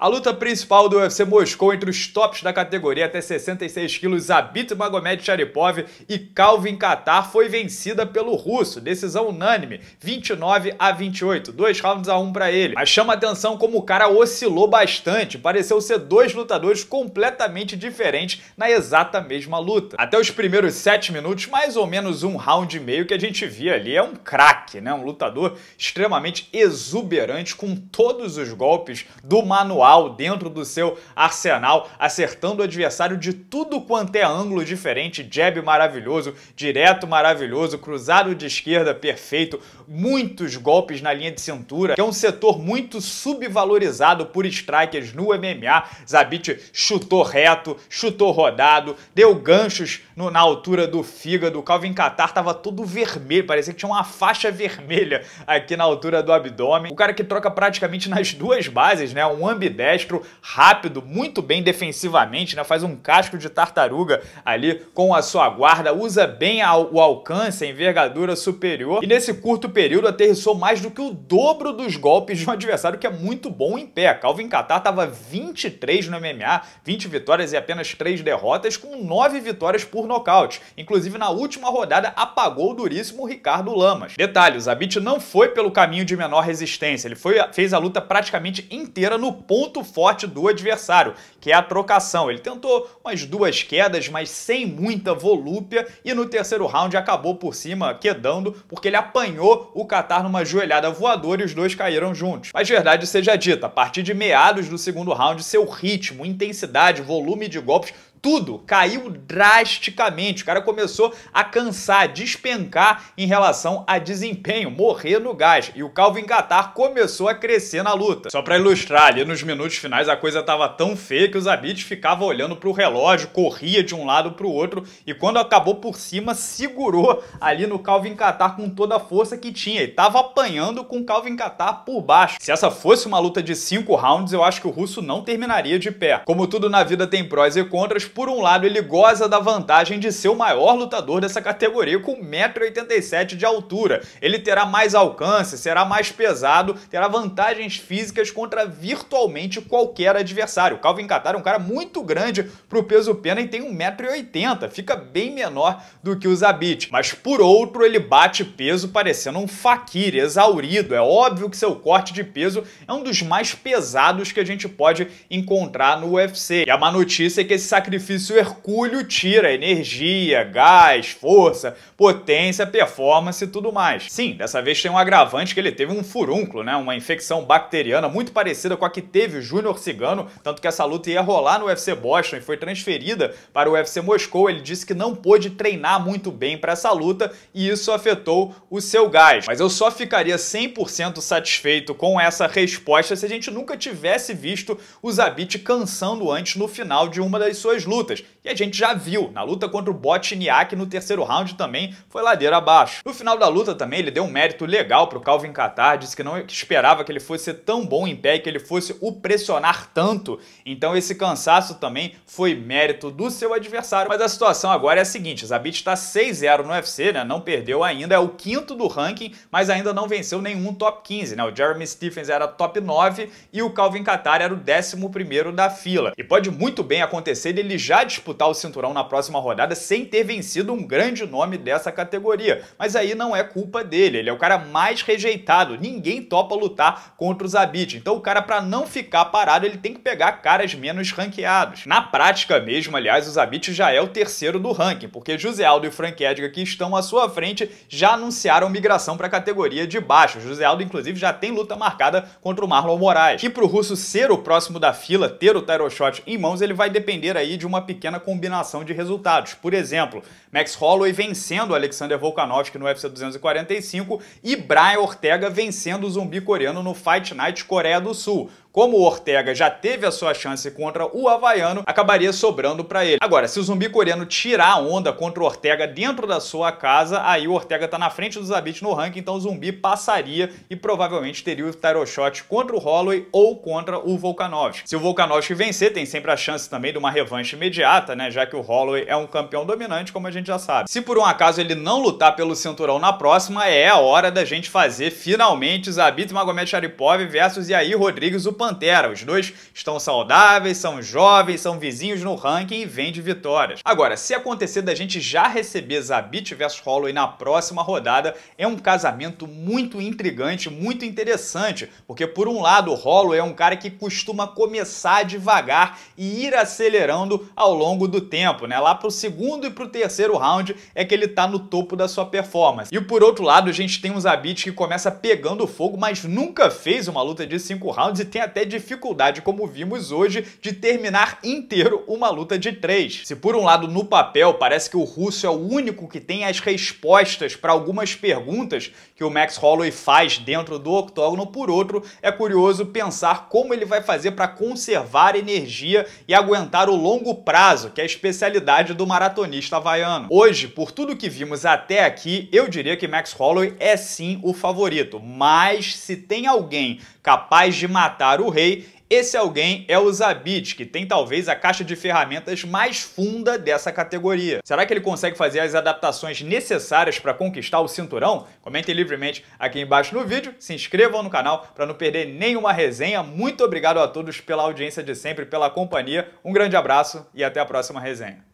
A luta principal do UFC Moscou entre os tops da categoria até 66 quilos Zabit Magomed Sharipov e Calvin Qatar foi vencida pelo russo, decisão unânime, 29 a 28, dois rounds a um para ele. Mas chama atenção como o cara oscilou bastante, pareceu ser dois lutadores completamente diferentes na exata mesma luta. Até os primeiros sete minutos, mais ou menos um round e meio que a gente via ali, é um crack craque, né? Um lutador extremamente exuberante com todos os golpes do manual dentro do seu arsenal, acertando o adversário de tudo quanto é ângulo diferente, jab maravilhoso, direto maravilhoso, cruzado de esquerda perfeito, muitos golpes na linha de cintura, que é um setor muito subvalorizado por strikers no MMA. Zabit chutou reto, chutou rodado, deu ganchos no, na altura do fígado. O Calvin Catar estava todo vermelho, parecia que tinha uma faixa vermelha aqui na altura do abdômen. O cara que troca praticamente nas duas bases, né? Um ambidestro, rápido, muito bem defensivamente, né? Faz um casco de tartaruga ali com a sua guarda, usa bem o alcance, a envergadura superior. E nesse curto período aterrissou mais do que o dobro dos golpes de um adversário que é muito bom em pé. Calvin Catar estava 23 no MMA, 20 vitórias e apenas 3 derrotas, com 9 vitórias por nocaute. Inclusive, na última rodada, apagou o duríssimo Ricardo Lamas. Detalhe, detalhe, o Zabit não foi pelo caminho de menor resistência, ele foi, fez a luta praticamente inteira no ponto forte do adversário, que é a trocação. Ele tentou umas duas quedas, mas sem muita volúpia, e no terceiro round acabou por cima quedando, porque ele apanhou o Qatar numa joelhada voadora e os dois caíram juntos. Mas verdade seja dita, a partir de meados do segundo round, seu ritmo, intensidade, volume de golpes tudo caiu drasticamente. O cara começou a cansar, a despencar em relação a desempenho, morrer no gás. E o Calvin Qatar começou a crescer na luta. Só para ilustrar, ali nos minutos finais a coisa tava tão feia que os Zabit ficava olhando pro relógio, corria de um lado pro outro e quando acabou por cima, segurou ali no Calvin Qatar com toda a força que tinha e tava apanhando com o Calvin Qatar por baixo. Se essa fosse uma luta de cinco rounds, eu acho que o russo não terminaria de pé. Como tudo na vida tem prós e contras, por um lado, ele goza da vantagem de ser o maior lutador dessa categoria com 1,87m de altura. Ele terá mais alcance, será mais pesado, terá vantagens físicas contra virtualmente qualquer adversário. O Calvin Catar é um cara muito grande para o peso pena e tem 1,80m, fica bem menor do que o Zabit. Mas por outro, ele bate peso parecendo um faquir, exaurido. É óbvio que seu corte de peso é um dos mais pesados que a gente pode encontrar no UFC. E a má notícia é que esse sacrifício benefício hercúleo tira energia, gás, força, potência, performance e tudo mais. Sim, dessa vez tem um agravante que ele teve um furúnculo, né? Uma infecção bacteriana muito parecida com a que teve o Júnior Cigano, tanto que essa luta ia rolar no UFC Boston e foi transferida para o UFC Moscou. Ele disse que não pôde treinar muito bem para essa luta e isso afetou o seu gás. Mas eu só ficaria 100% satisfeito com essa resposta se a gente nunca tivesse visto o Zabit cansando antes no final de uma das suas lutas lutas e a gente já viu na luta contra o Botniak no terceiro round também foi ladeira abaixo. No final da luta também ele deu um mérito legal pro Calvin Qatar, disse que não esperava que ele fosse ser tão bom em pé e que ele fosse o pressionar tanto, então esse cansaço também foi mérito do seu adversário. Mas a situação agora é a seguinte, Zabit está 6-0 no UFC, né? não perdeu ainda, é o quinto do ranking, mas ainda não venceu nenhum top 15, né? o Jeremy Stephens era top 9 e o Calvin Qatar era o 11 primeiro da fila. E pode muito bem acontecer ele já disputar disputar o cinturão na próxima rodada sem ter vencido um grande nome dessa categoria. Mas aí não é culpa dele, ele é o cara mais rejeitado, ninguém topa lutar contra o Zabit. Então o cara para não ficar parado, ele tem que pegar caras menos ranqueados. Na prática mesmo, aliás, o Zabit já é o terceiro do ranking, porque José Aldo e Frank Edgar que estão à sua frente já anunciaram migração para a categoria de baixo. José Aldo inclusive já tem luta marcada contra o Marlon Moraes. E pro russo ser o próximo da fila, ter o title shot em mãos, ele vai depender aí de uma pequena combinação de resultados. Por exemplo, Max Holloway vencendo Alexander Volkanovski no UFC 245 e Brian Ortega vencendo o zumbi coreano no Fight Night Coreia do Sul. Como o Ortega já teve a sua chance contra o Havaiano, acabaria sobrando para ele. Agora, se o zumbi coreano tirar a onda contra o Ortega dentro da sua casa, aí o Ortega está na frente do Zabit no ranking, então o zumbi passaria e provavelmente teria o Tyro Shot contra o Holloway ou contra o Volkanovski. Se o Volkanovski vencer, tem sempre a chance também de uma revanche imediata, né? Já que o Holloway é um campeão dominante, como a gente já sabe. Se por um acaso ele não lutar pelo cinturão na próxima, é a hora da gente fazer finalmente Zabit Magomed Sharipov versus Yair Rodrigues, o Pantera. Os dois estão saudáveis, são jovens, são vizinhos no ranking e vêm de vitórias. Agora, se acontecer da gente já receber Zabit vs Holloway na próxima rodada, é um casamento muito intrigante, muito interessante, porque por um lado o Holloway é um cara que costuma começar devagar e ir acelerando ao longo do tempo, né? Lá pro segundo e pro terceiro round é que ele tá no topo da sua performance. E por outro lado, a gente tem um Zabit que começa pegando fogo, mas nunca fez uma luta de cinco rounds e tem até até dificuldade, como vimos hoje, de terminar inteiro uma luta de três. Se por um lado no papel parece que o russo é o único que tem as respostas para algumas perguntas que o Max Holloway faz dentro do octógono, por outro, é curioso pensar como ele vai fazer para conservar energia e aguentar o longo prazo, que é a especialidade do maratonista havaiano. Hoje, por tudo que vimos até aqui, eu diria que Max Holloway é sim o favorito, mas se tem alguém capaz de matar o rei, esse alguém é o Zabit, que tem talvez a caixa de ferramentas mais funda dessa categoria. Será que ele consegue fazer as adaptações necessárias para conquistar o cinturão? Comentem livremente aqui embaixo no vídeo, se inscrevam no canal para não perder nenhuma resenha. Muito obrigado a todos pela audiência de sempre, pela companhia. Um grande abraço e até a próxima resenha.